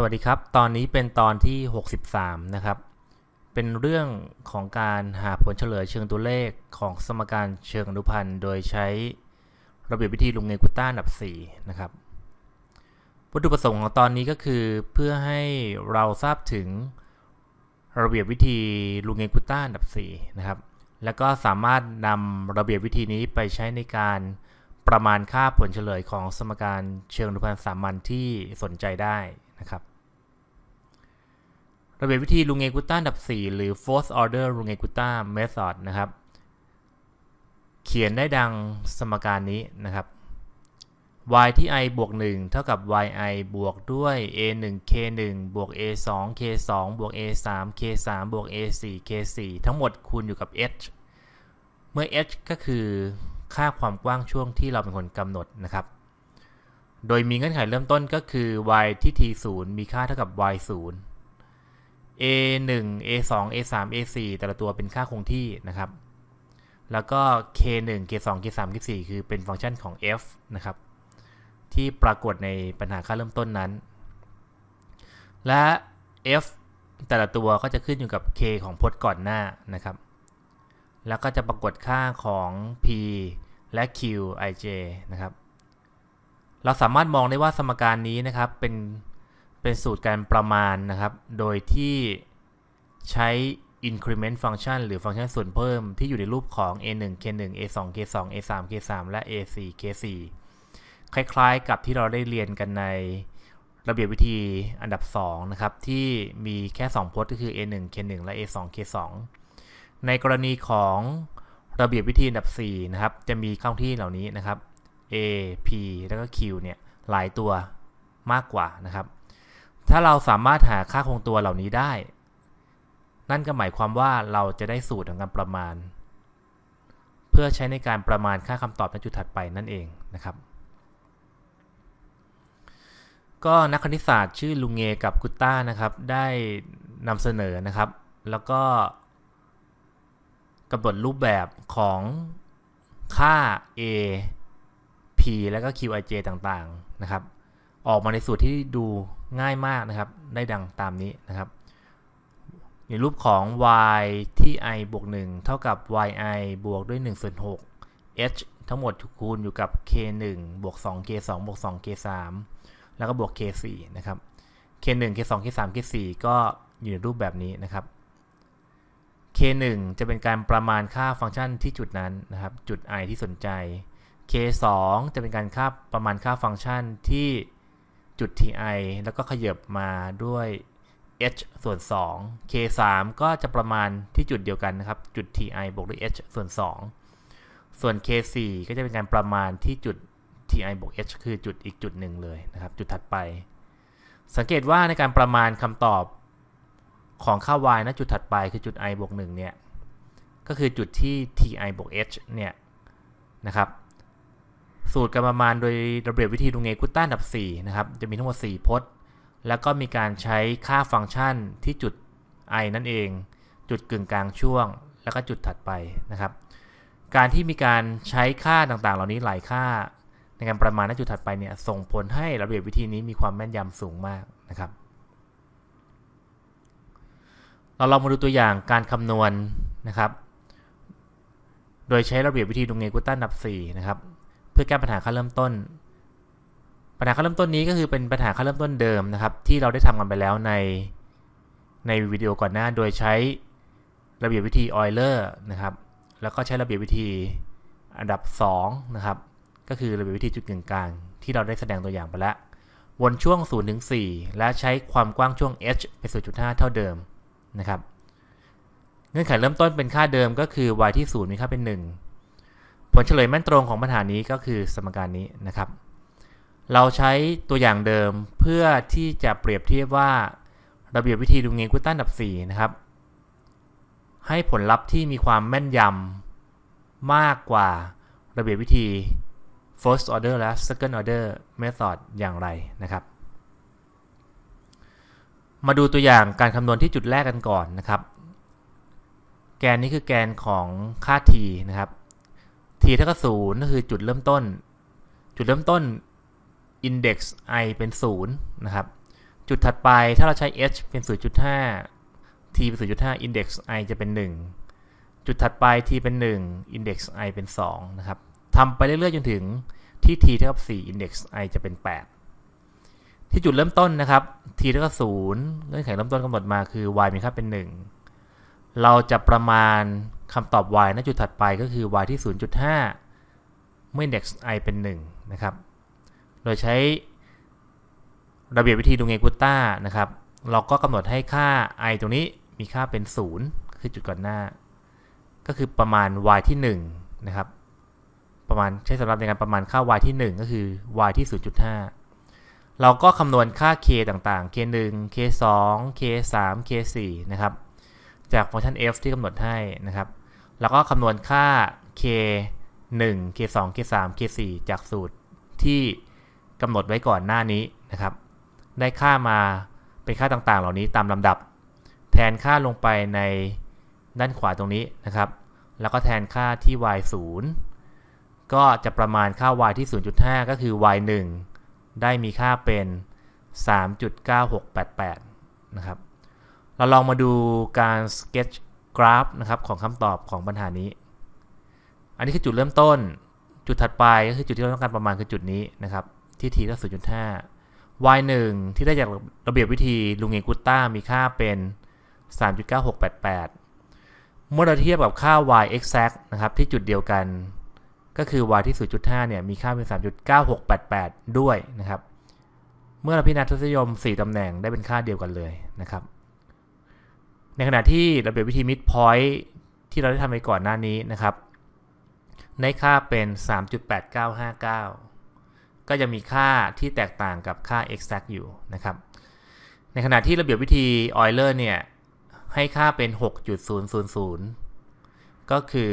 สวัสดีครับตอนนี้เป็นตอนที่63 นะครับ เป็นเรื่องของการหาผลเฉลยเชิงตัวเลขของสมการเชิงอนุพันธ์โดยใช้ระเบียบวิธีลุงเงกุต้าอันดับ 4 นะครับวัตถุประสงค์ของตอนนี้ก็คือ เพื่อให้เราทราบถึง ระเบียบวิธีลุงเงกุต้าอันดับ4นะครับแล้วก็สามารถนำระเบียบวิธีนี้ไปใช้ในการประมาณค่าผลเฉลยของสมการเชิงอนุพันธ์สามัญที่สนใจได้นะครับระเบียบวิธีลุงเอกุต้าดับ 4 หรือ f o u r t h order ลุงเงกุต้า method นะครับ เขียนได้ดังสมการนี้นะครับ y ที่ i บวก 1 เท่ากับ y i บวกด้วย a 1 k 1บวก a 2 k 2บวก a 3 k 3บวก a 4 k 4ทั้งหมดคูณอยู่กับ h เมื่อ h ก็คือค่าความกว้างช่วงที่เราเป็นคนกำหนดนะครับ โดยมีเงื่อนไขเริ่มต้นก็คือ y ที่ t 0 มีค่าเท่ากับ y 0 a 1 a 2 a 3 a 4แต่ละตัวเป็นค่าคงที่นะครับ แล้วก็ k 1 k 2 k 3 k 4คือเป็นฟังก์ชันของ f นะครับ ที่ปรากฏในปัญหาค่าเริ่มต้นนั้น และ f แต่ละตัวก็จะขึ้นอยู่กับ k ของพจน์ก่อนหน้านะครับ แล้วก็จะปรากฏค่าของ p และ q ij นะครับ เราสามารถมองได้ว่าสมการนี้นะครับเป็นเป็นสูตรการประมาณนะครับ โดยที่ใช้ increment function หรือฟังก์ชันส่วนเพิ่มที่อยู่ในรูปของ a1 k1 a2 k2 a3 k3 และ a4 k4 คล้ายๆ กับที่เราได้เรียนกันในระเบียบวิธีอันดับ 2 นะครับ ที่มีแค่ 2 พจน์ก็คือ a1 k1 และ a2 k2 ในกรณีของระเบียบวิธีอันดับ 4 นะครับ จะมีข้างที่เหล่านี้นะครับ a p แล้วก็ q เนี่ยหลายตัวมากกว่านะครับถ้าเราสามารถหาค่าคงตัวเหล่านี้ได้ นั่นก็หมายความว่าเราจะได้สูตรของการประมาณ เพื่อใช้ในการประมาณค่าคำตอบในจุดถัดไปนั่นเองนะครับ ก็นักคณิตศาสตร์ชื่อลุงเงกับกุต้านะครับได้นำเสนอนะครับ แล้วก็กำหนดรูปแบบของค่า a p แล้วก็ qij ต่างๆ นะครับออกมาในสูตรที่ดูง่ายมากนะครับ ได้ดังตามนี้นะครับ ในรูปของ y ที่ i บวก1เท่ากับ y i บวกด้วย 1ส่วน6 h ทั้งหมดคูณอยู่กับ k 1บวก2 k 2บวก2 k 3แล้วก็บวก k 4นะครับ k 1 k 2 k 3 k 4ก็อยู่ในรูปแบบนี้นะครับ k 1จะเป็นการประมาณค่าฟังก์ชันที่จุดนั้นนะครับ จุด i ที่สนใจ k 2จะเป็นการค่าประมาณค่าฟังก์ชันที่จุด ti แล้วก็ขยับมาด้วย h ส่วน 2 k 3ก็จะประมาณที่จุดเดียวกันนะครับ จุด ti บวกด้วย h ส่วน2ส่วน k 4ก็จะเป็นการประมาณที่จุด ti บวก h คือจุดอีกจุดหนึ่งเลยนะครับจุดถัดไป สังเกตว่าในการประมาณคำตอบของค่า y ณจุดถัดไปคือจุด i บวก1เนี่ยก็คือจุดที่ ti บวก h เนี่ยนะครับสูตรการประมาณโดยระเบียบวิธีดูเงกุตต้าดับ4นะครับจะมีทั้งหมด4พจน์ แล้วก็มีการใช้ค่าฟังก์ชันที่จุด i นั่นเอง จุดกึ่งกลางช่วงแล้วก็จุดถัดไปนะครับ การที่มีการใช้ค่าต่างๆ เหล่านี้หลายค่าในการประมาณณจุดถัดไปเนี่ยส่งผลให้ระเบียบวิธีนี้มีความแม่นยำสูงมากนะครับ เราลองมาดูตัวอย่างการคำนวณนะครับ โดยใช้ระเบียบวิธีดูเงกุตต้าดับ4นะครับพื่อแก้ปัญหาข่้เริ่มต้น ปัญหาข่้เริ่มต้นนี้ก็คือเป็นปัญหาข่้เริ่มต้นเดิมนะครับ ที่เราได้ทำกันไปแล้วในในวิดีโอก่อนหน้าโดยใช้ระเบียบวิธีออยเลอร์นะครับแล้วก็ใช้ระเบียบวิธีอันดับ2นะครับ ก็คือระเบียบวิธีจุดกึ่งกลางที่เราได้แสดงตัวอย่างไปแล้ววนช่วง0ถึง4และใช้ความกว้างช่วง h เป็น้าเท่าเดิมนะครับเงื่อนไขเริ่มต้นเป็นค่าเดิมก็คือ y ที่0มีค่าเป็น1ผลเฉลยแม่นตรงของปัญหานี้ก็คือสมการนี้นะครับ เราใช้ตัวอย่างเดิมเพื่อที่จะเปรียบเทียบว่าระเบียบวิธีดูเงินกู้ต้นดับ 4 นะครับ ให้ผลลัพธ์ที่มีความแม่นยำมากกว่าระเบียบวิธี first order และ second order method อย่างไรนะครับ มาดูตัวอย่างการคำนวณที่จุดแรกกันก่อนนะครับ แกนนี้คือแกนของค่า t นะครับ t เท่ากับศูนย์ก็คือจุดเริ่มต้น จุดเริ่มต้น index i เป็นศูนย์นะครับ จุดถัดไปถ้าเราใช้ h เป็น 0.5 t เป็น0.5 index i จะเป็น 1 จุดถัดไป t เป็น1 index i เป็น 2 นะครับทำไปเรื่อยๆจนถึงที่ t เท่ากับ4 index i จะเป็น 8 ที่จุดเริ่มต้นนะครับ t เท่ากับ0เงื่อนไขเริ่มต้นกำหนดมาคือ y มีค่าเป็น 1 เราจะประมาณคำตอบ y ณ จุดถัดไปก็คือ y ที่ 0.5 เมื่อ index i เป็น 1 นะครับ โดยใช้ ระเบียบวิธีดูเงกุต้า นะครับ เราก็กำหนดให้ค่า i ตรงนี้มีค่าเป็น 0 คือจุดก่อนหน้า ก็คือประมาณ y ที่ 1 นะครับ ประมาณใช้สำหรับในการประมาณค่า y ที่ 1 ก็คือ y ที่ 0.5 เราก็คำนวณค่า k ต่างๆ k 1 k 2 k 3 k 4นะครับ จากฟังก์ชัน f ที่กำหนดให้นะครับแล้วก็คำนวณค่า k 1 k 2 k 3 k 4จากสูตรที่กำหนดไว้ก่อนหน้านี้นะครับ ได้ค่ามาเป็นค่าต่างๆ เหล่านี้ตามลำดับแทนค่าลงไปในด้านขวาตรงนี้นะครับ แล้วก็แทนค่าที่ y 0ก็จะประมาณค่า y ที่ 0.5 ก็คือ y 1ได้มีค่าเป็น 3.9688 นะครับ เราลองมาดูการ sketch กราฟนะครับของคำตอบของปัญหานี้ อันนี้คือจุดเริ่มต้น จุดถัดไปก็คือจุดที่ เรา ต้องการประมาณคือจุดนี้นะครับ ที่ทีก็ศูนย์จุดห้า y 1ที่ได้จากระเบียบวิธีลุงเงกุต้า มีค่าเป็น 3.9688 เมื่อเรา เทียบกับค่า y exact นะครับ ที่จุดเดียวกัน ก็คือ y ที่้าเนี่ยมีค่าเป็น 3.9688 ด้วยนะครับ เมื่อเราพิจารณาทศนิยม 4ตำแหน่งได้เป็นค่าเดียวกันเลยนะครับในขณะที่ระเบียบวิธี mid point ที่เราได้ทำไปก่อนหน้านี้นะครับ ในค่าเป็น 3.8959 ก็จะมีค่าที่แตกต่างกับค่า exact อยู่นะครับ ในขณะที่ระเบียบวิธี Euler เนี่ย ให้ค่าเป็น6.000 ก็คือ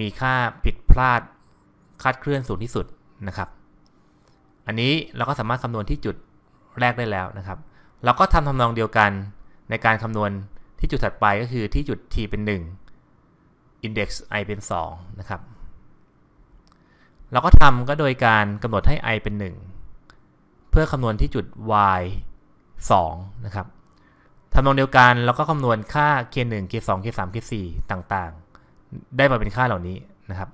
มีค่าผิดพลาดคาดเคลื่อนสูงที่สุดนะครับ อันนี้เราก็สามารถคำนวณที่จุดแรกได้แล้วนะครับ เราก็ทำทำนองเดียวกันในการคำนวณที่จุดถัดไปก็คือที่จุด t เป็น 1 index i เป็น2นะครับเราก็ทำก็โดยการกำหนดให้ i เป็น 1 เพื่อคำนวณที่จุด y 2นะครับทำนองเดียวกันเราก็คำนวณค่า k 1 k 2 k 3 k 4ต่างๆ ได้มาเป็นค่าเหล่านี้นะครับ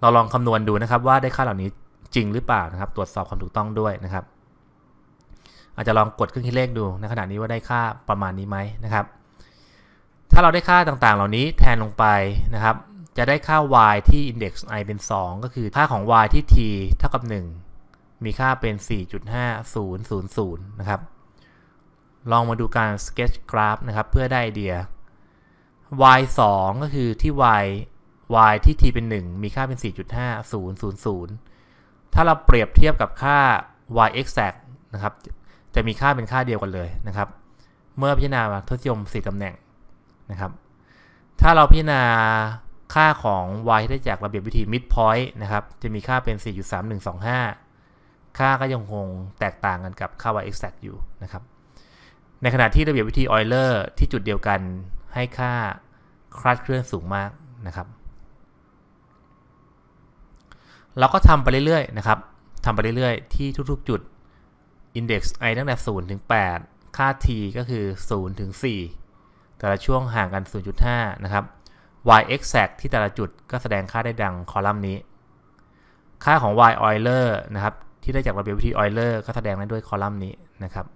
เราลองคำนวณดูนะครับว่าได้ค่าเหล่านี้จริงหรือเปล่านะครับตรวจสอบความถูกต้องด้วยนะครับอาจจะลองกดเครื่องคิดเลขดูในขณะนี้ว่าได้ค่าประมาณนี้ไหมนะครับ ถ้าเราได้ค่าต่างๆ เหล่านี้แทนลงไปนะครับ จะได้ค่า y ที่ index i เป็น 2 ก็คือค่าของ y ที่ t เท่ากับ 1 มีค่าเป็น 4.5000นะครับ ลองมาดูการ sketch graph นะครับเพื่อได้ไอเดีย y 2ก็คือที่ y y ที่ t เป็น 1 มีค่าเป็น 4.5000ถ้าเราเปรียบเทียบกับค่า y exact นะครับจะมีค่าเป็นค่าเดียวกันเลยนะครับ เมื่อพิจารณาทศนิยม่ตำแหน่งนะครับ ถ้าเราพิจารณาค่าของ y ที่ได้จากระเบียบวิธี midpoint นะครับจะมีค่าเป็น 4.3125 ค่าก็ยังคงแตกต่างกันกับค่า y exact อยู่นะครับในขณะที่ระเบียบวิธีออยเลอร์ที่จุดเดียวกันให้ค่าคลาดเคลื่อนสูงมากนะครับ เราก็ทำไปเรื่อยๆนะครับทำไปเรื่อยๆ ที่ทุกๆ จุด Index i ตั้งแต่0ถึง8 ค่า t ก็คือ0ถึง4 แต่ละช่วงห่างกัน 0.5นะครับ y x a c t ที่แต่ละจุดก็แสดงค่าได้ดังคอลัมน์นี้ ค่าของ y Euler นะครับที่ได้จากระเบียบวิธี Euler ก็แสดงได้ด้วยคอลัมน์นี้นะครับ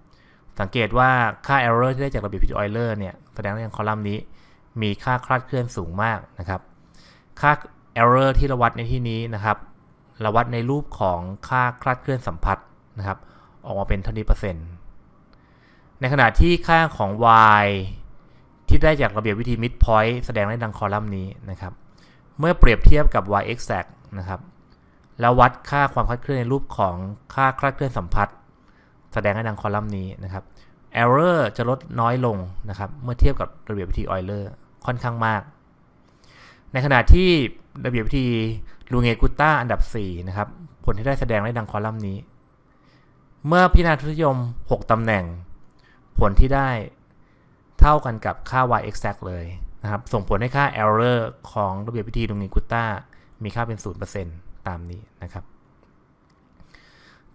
สังเกตว่าค่า error ที่ได้จากระเบียบวิธี Euler เนี่ยแสดงได้ในคอลัมน์นี้มีค่าคลาดเคลื่อนสูงมากนะครับ ค่า error ที่เราวัดในที่นี้นะครับเราวัดในรูปของค่าคลาดเคลื่อนสัมผัสนะครับออกมาเป็นเท่านี้เปอร์เซ็นต์ ในขณะที่ค่าของ y ที่ได้จากระเบียบวิธี midpoint แสดงได้ดังคอลัมน์นี้นะครับ เมื่อเปรียบเทียบกับ y exact นะครับ แล้ววัดค่าความคลาดเคลื่อนในรูปของค่าคลาดเคลื่อนสัมพัทธ์แสดงได้ดังคอลัมน์นี้นะครับ error จะลดน้อยลงนะครับเมื่อเทียบกับระเบียบวิธี Euler ค่อนข้างมาก ในขณะที่ระเบียบวิธีลูเงกุต้า อันดับ4นะครับผลที่ได้แสดงได้ดังคอลัมน์นี้เมื่อพิจารณาทุนิยม6ตำแหน่ง ผลที่ได้เท่ากันกับค่า y exact เลยนะครับส่งผลให้ค่า error ของระเบียบวิธีดรงนิกุต้ามีค่าเป็น0%ตามนี้นะครับ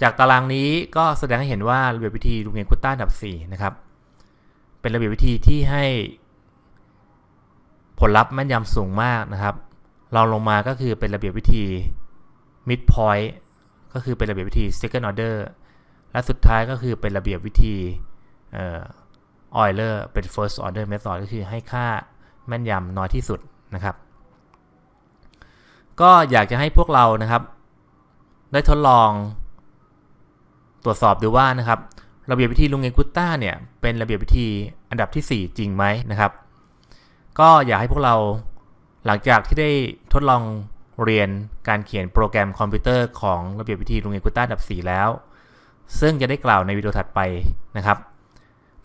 จากตารางนี้ก็แสดงให้เห็นว่าระเบียบวิธีดรงนิกุต้าัดับ4นะครับเป็นระเบียบวิธีที่ให้ผลลัพธ์แม่นยำสูงมากนะครับรองลงมาก็คือเป็นระเบียบวิธี mid point ก็คือเป็นระเบียบวิธี second order และสุดท้ายก็คือเป็นระเบียบวิธีออยเลอร์เป็น first order method ก็คือให้ค่าแม่นยำน้อยที่สุดนะครับ ก็อยากจะให้พวกเรานะครับ ได้ทดลองตรวจสอบ ดูว่านะครับระเบียบวิธีลุงเงกุต้าเนี่ยเป็นระเบียบวิธีอันดับที่ 4 จริงไหมนะครับ ก็อยากให้พวกเราหลังจากที่ได้ทดลองเรียนการเขียนโปรแกรมคอมพิวเตอร์ของระเบียบวิธีลุงเงกุต้าอันดับ 4 แล้วซึ่งจะได้กล่าวในวิดีโอถัดไปนะครับ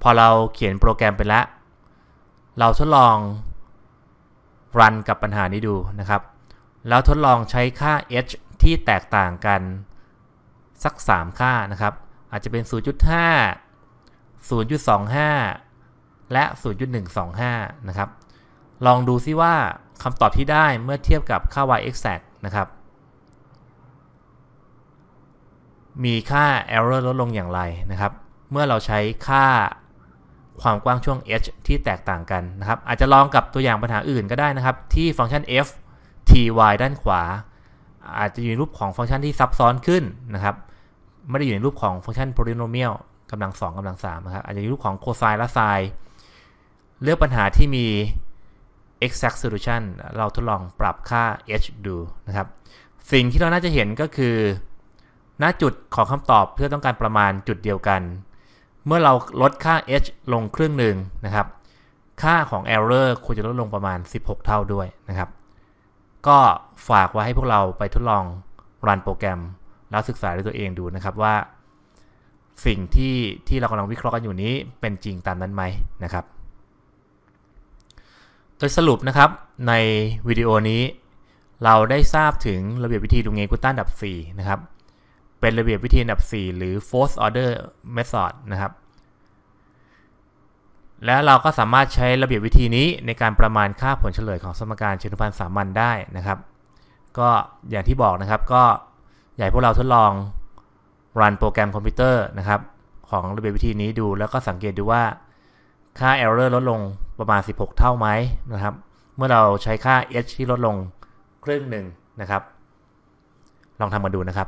พอเราเขียนโปรแกรมไปแล้ว เราทดลองรันกับปัญหานี้ดูนะครับ แล้วทดลองใช้ค่า h ที่แตกต่างกัน สัก 3 ค่านะครับ อาจจะเป็น 0.5 0.25 และ 0.125 นะครับ ลองดูซิว่าคำตอบที่ได้เมื่อเทียบกับค่า y exact นะครับมีค่า error ลดลงอย่างไรนะครับ เมื่อเราใช้ค่าความกว้างช่วง h ที่แตกต่างกันนะครับ อาจจะลองกับตัวอย่างปัญหาอื่นก็ได้นะครับ ที่ฟังก์ชัน f ty ด้านขวา อาจจะอยู่ในรูปของฟังก์ชันที่ซับซ้อนขึ้นนะครับไม่ได้อยู่ในรูปของฟังก์ชัน polynomial กำลังสองกำลังสามนะครับอาจจะอยู่รูปของโคไซน์และไซน์เลือกปัญหาที่มี exact solution เราทดลองปรับค่า h ดูนะครับสิ่งที่เราน่าจะเห็นก็คือณจุดของคำตอบเพื่อต้องการประมาณจุดเดียวกัน เมื่อเราลดค่า h ลงครึ่งหนึ่งนะครับ ค่าของ error ควรจะลดลงประมาณ 16 เท่าด้วยนะครับ ก็ฝากไว้ให้พวกเราไปทดลองรันโปรแกรมแล้วศึกษาด้วยตัวเองดูนะครับว่า สิ่งที่ที่เรากำลังวิเคราะห์กันอยู่นี้เป็นจริงตามนั้นไหมนะครับ โดยสรุปนะครับในวิดีโอนี้เราได้ทราบถึงระเบียบวิธีดูเงกุตันดับ4นะครับเป็นระเบียบวิธีอันดับ 4 หรือ force order method นะครับ แล้วเราก็สามารถใช้ระเบียบวิธีนี้ในการประมาณค่าผลเฉลยของสมการเชนุพันธ์สามัญได้นะครับ ก็อย่างที่บอกนะครับก็อยากพวกเราทดลองรันโปรแกรมคอมพิวเตอร์นะครับ ของระเบียบวิธีนี้ดูแล้วก็สังเกตดูว่า ค่า error ลดลงประมาณ 16 เท่าไหมนะครับ เมื่อเราใช้ค่า h ที่ลดลงครึ่งหนึ่งนะครับ ลองทำมาดูนะครับ